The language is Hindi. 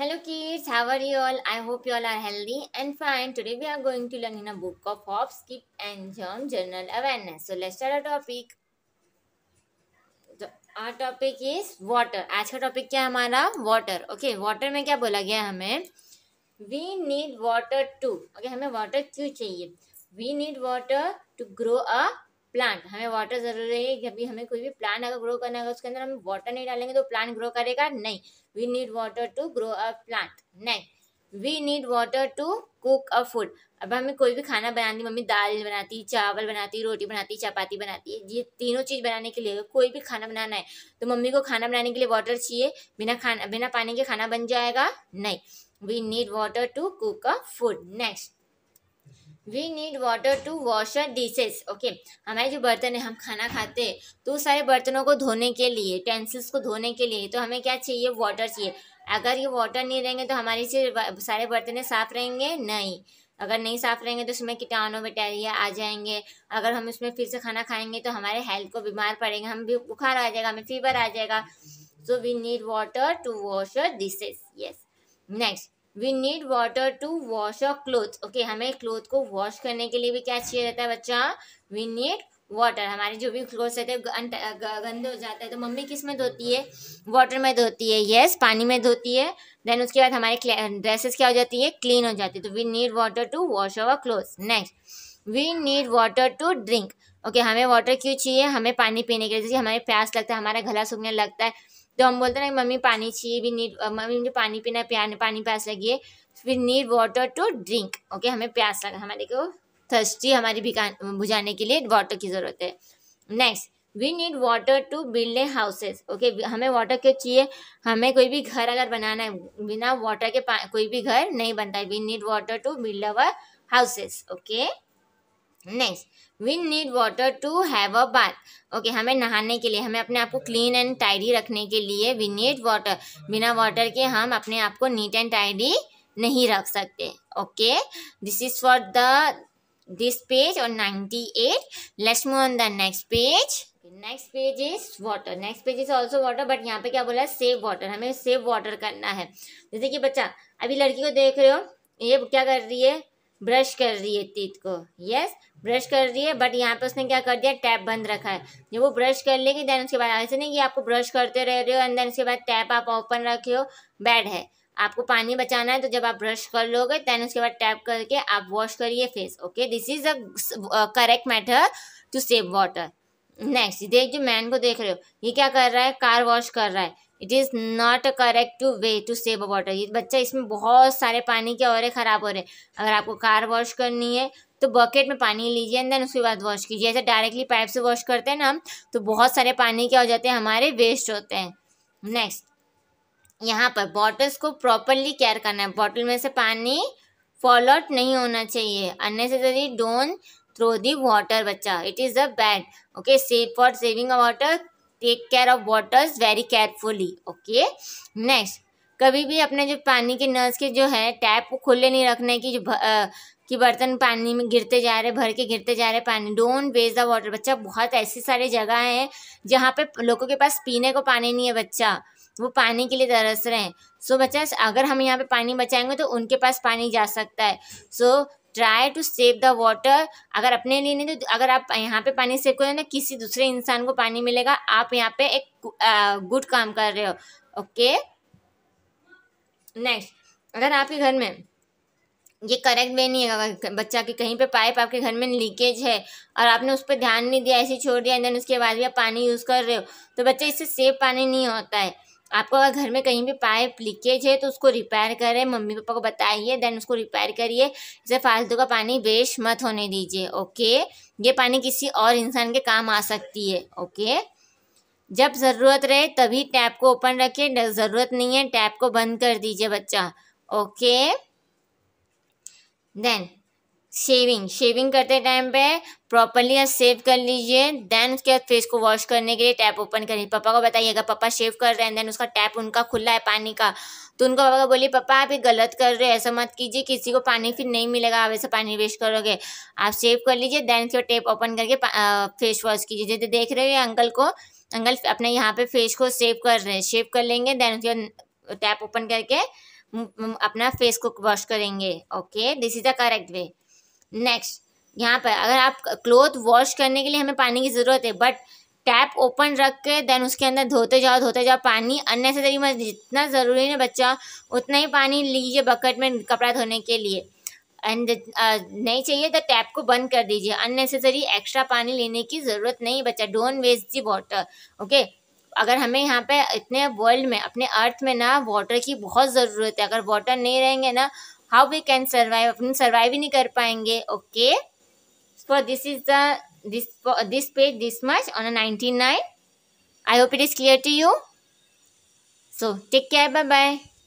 hello kids how are you all i hope you all are healthy and fine today we are going to learn in a book of hop skip and jump general awareness so let's start our topic the our topic is water आज का topic क्या है हमारा water okay water में क्या बोला गया हमें we need water too okay हमें water क्यों चाहिए we need water to grow a plant हमें वाटर ज़रूर है जब भी हमें कोई भी प्लांट अगर ग्रो करना है उसके अंदर हम वाटर नहीं डालेंगे तो प्लांट ग्रो करेगा नहीं we need water to grow a plant नहीं we need water to cook a food अब हमें कोई भी खाना बनानी मम्मी दाल बनाती चावल बनाती रोटी बनाती चपाती बनाती है ये तीनों चीज़ बनाने के लिए कोई भी खाना बनाना है तो मम्मी को खाना बनाने के लिए वाटर चाहिए बिना खाना बिना पानी के खाना बन जाएगा नहीं we need water to cook a food next we need water to wash a dishes okay हमारे जो बर्तन है हम खाना खाते हैं तो सारे बर्तनों को धोने के लिए टेंसिल्स को धोने के लिए तो हमें क्या चाहिए वाटर चाहिए अगर ये वाटर नहीं रहेंगे तो हमारे से सारे बर्तने साफ रहेंगे नहीं अगर नहीं साफ रहेंगे तो उसमें कीटाणु बैक्टीरिया आ जाएंगे अगर हम उसमें फिर से खाना खाएंगे तो हमारे हेल्थ को बीमार पड़ेंगे हम भी बुखार आ जाएगा हमें फीवर आ जाएगा so we need water to wash your dishes yes next we need water to wash a cloth okay हमें क्लोथ को वॉश करने के लिए भी क्या चाहिए रहता है बच्चा वी नीड वाटर हमारे जो भी क्लोथ रहते हैं गंदे हो जाते हैं तो मम्मी किस में धोती है वाटर में धोती है येस yes, पानी में धोती है देन उसके बाद हमारे ड्रेसेस क्या हो जाती है क्लीन हो जाती है तो we need water to wash our clothes next we need water to drink okay हमें वाटर क्यों चाहिए हमें पानी पीने के लिए जैसे हमारे प्यास लगता है हमारा गला सूखने लगता है जो हम बोलते हैं मम्मी पानी चाहिए भी नीड मम्मी मुझे पानी पीना प्यार पानी प्यास लगी है we need water to drink okay हमें प्यास लगा हमारे को थर्स्टी हमारी बुझाने के लिए वाटर की ज़रूरत है next we need water to build a houses okay हमें वाटर क्यों चाहिए हमें कोई भी घर अगर बनाना है बिना वाटर के कोई भी घर नहीं बनता है we need water to build our houses okay next we need water to have a bath okay हमें नहाने के लिए हमें अपने आप को क्लीन एंड टाइडी रखने के लिए वी नीड वाटर बिना वाटर के हम अपने आप को नीट एंड टाइडी नहीं रख सकते okay this is for the this page और एट let's move on the next page next page is water next page is also water but यहाँ पे क्या बोला है सेव वाटर हमें सेव वाटर करना है जैसे कि बच्चा अभी लड़की को देख रहे हो ये क्या कर रही है ब्रश कर रही है तीत को यस ब्रश कर रही है बट यहाँ पे उसने क्या कर दिया टैप बंद रखा है जब वो ब्रश कर लेगी देन उसके बाद ऐसे नहीं कि आपको ब्रश करते रह रहे हो एंड देन उसके बाद टैप आप ओपन रखे हो बैड है आपको पानी बचाना है तो जब आप ब्रश कर लोगे दैन उसके बाद टैप करके आप वॉश करिए face okay this is a correct matter to save water next देख जो मैन को देख रहे हो ये क्या कर रहा है कार वॉश कर रहा है it is not a correct way to save water ये बच्चा इसमें बहुत सारे पानी के और ख़राब हो रहे हैं अगर आपको कार वॉश करनी है तो बकेट में पानी लीजिए एंड देन उसके बाद वॉश कीजिए ऐसे डायरेक्टली पाइप से वॉश करते हैं ना हम तो बहुत सारे पानी के हो जाते हैं हमारे वेस्ट होते हैं नेक्स्ट यहाँ पर बॉटल्स को प्रॉपरली केयर करना है बॉटल में से पानी फॉल आउट नहीं होना चाहिए unnecessary don't throw the water बच्चा it is a bad okay save for saving a water take care of waters very carefully okay next कभी भी अपने जो पानी के नर्स के जो है टैप को खुले नहीं रखने की जो कि बर्तन पानी में गिरते जा रहे भर के गिरते जा रहे पानी डोंट वेस्ट द वाटर बच्चा बहुत ऐसी सारी जगह हैं जहाँ पे लोगों के पास पीने को पानी नहीं है बच्चा वो पानी के लिए तरस रहे हैं सो so, बच्चा अगर हम यहाँ पे पानी बचाएंगे तो उनके पास पानी जा सकता है so so, try to save the water अगर अपने लिए नहीं तो अगर आप यहाँ पे पानी सेव करें ना किसी दूसरे इंसान को पानी मिलेगा आप यहाँ पे एक गुड काम कर रहे हो ओके नेक्स्ट अगर आपके घर में ये करेक्ट वे नहीं है अगर बच्चा के कहीं पे पाइप आपके घर में लीकेज है और आपने उस पर ध्यान नहीं दिया ऐसे छोड़ दिया एंड देन उसके बाद भी आप पानी यूज़ कर रहे हो तो बच्चा इससे सेफ पानी नहीं होता है आपको अगर घर में कहीं भी पाइप लीकेज है तो उसको रिपेयर करें मम्मी पापा को बताइए देन उसको रिपेयर करिए इसे फालतू का पानी वेस्ट मत होने दीजिए ओके ये पानी किसी और इंसान के काम आ सकती है ओके जब ज़रूरत रहे तभी टैप को ओपन रखिए ज़रूरत नहीं है टैप को बंद कर दीजिए बच्चा ओके देन शेविंग शेविंग करते टाइम पे प्रॉपरली आप सेव कर लीजिए देन उसके बाद फेस को वॉश करने के लिए टैप ओपन करिए पापा को बताइएगा पापा शेव कर रहे हैं देन उसका टैप उनका खुला है पानी का तो उनको पापा को बोलिए पापा आप ये गलत कर रहे हो ऐसा मत कीजिए किसी को पानी फिर नहीं मिलेगा आप ऐसा पानी वेस्ट करोगे आप सेव कर लीजिए देन उसके टेप ओपन करके फेस वॉश कीजिए जैसे देख रहे हो अंकल को अंकल अपने यहाँ पे फेस को सेव कर रहे हैं शेव कर लेंगे देन उसके टैप ओपन करके अपना फेस को वॉश करेंगे okay this is the correct way next यहाँ पर अगर आप क्लोथ वॉश करने के लिए हमें पानी की ज़रूरत है बट टैप ओपन रख के देन उसके अंदर धोते जाओ धोते जाओ पानी अननेसेसरी मत जितना ज़रूरी है बच्चा उतना ही पानी लीजिए बकेट में कपड़ा धोने के लिए एंड uh, नहीं चाहिए तो टैप को बंद कर दीजिए अननेसेसरी एक्स्ट्रा पानी लेने की ज़रूरत नहीं बच्चा don't waste the water okay अगर हमें यहाँ पे इतने वर्ल्ड में अपने अर्थ में ना वाटर की बहुत ज़रूरत है अगर वाटर नहीं रहेंगे ना हाउ वी कैन सर्वाइव अपन सर्वाइव ही नहीं कर पाएंगे okay for this is this this page this much on ninety nine I hope it is clear to you so take care bye bye